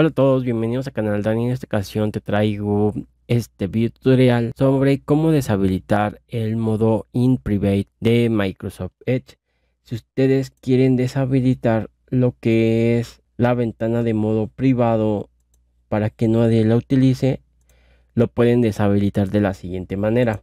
Hola a todos, bienvenidos a Canal Dani. En esta ocasión te traigo este video tutorial sobre cómo deshabilitar el modo in private de Microsoft Edge. Si ustedes quieren deshabilitar lo que es la ventana de modo privado para que nadie la utilice, lo pueden deshabilitar de la siguiente manera.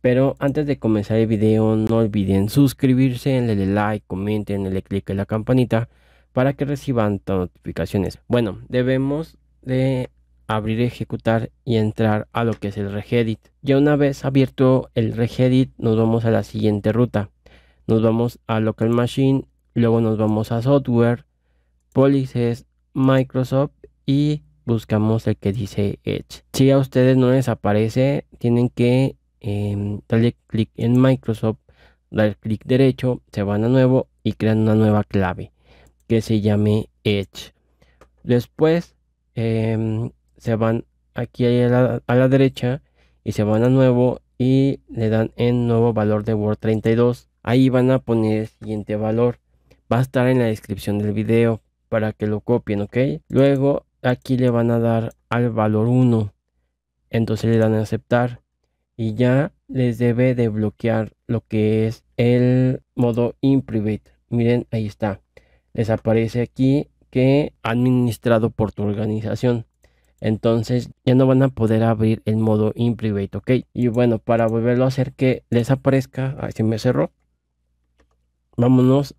Pero antes de comenzar el video, no olviden suscribirse, denle like, comenten, denle clic en la campanita para que reciban notificaciones. Bueno, debemos de abrir ejecutar y entrar a lo que es el regedit. Ya una vez abierto el regedit nos vamos a la siguiente ruta. Nos vamos a local machine, luego nos vamos a software, policies, Microsoft y buscamos el que dice Edge. Si a ustedes no les aparece, tienen que em, darle clic en Microsoft, dar clic derecho, se van a nuevo y crean una nueva clave que se llame Edge. Después em, se van aquí a la, derecha y se van a nuevo y le dan en nuevo valor de Word 32. Ahí van a poner el siguiente valor. Va a estar en la descripción del video para que lo copien, ¿ok? Luego aquí le van a dar al valor 1. Entonces le dan a aceptar y ya les debe de bloquear lo que es el modo in Miren, ahí está les aparece aquí que administrado por tu organización. Entonces ya no van a poder abrir el modo in private, ok. Y bueno, para volverlo a hacer que les aparezca, ahí se me cerró. Vámonos.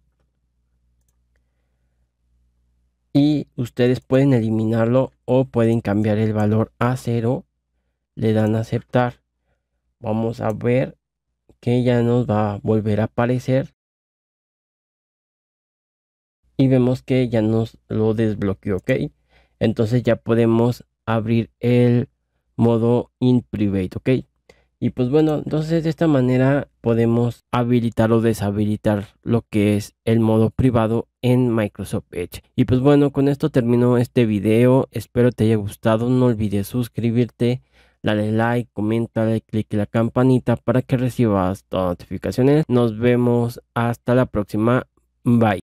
Y ustedes pueden eliminarlo o pueden cambiar el valor a cero Le dan a aceptar. Vamos a ver que ya nos va a volver a aparecer y vemos que ya nos lo desbloqueó, ok. Entonces ya podemos abrir el modo in private, ok. Y pues bueno, entonces de esta manera podemos habilitar o deshabilitar lo que es el modo privado en Microsoft Edge. Y pues bueno, con esto termino este video. Espero te haya gustado. No olvides suscribirte, dale like, comenta, clic click en la campanita para que recibas todas las notificaciones. Nos vemos hasta la próxima. Bye.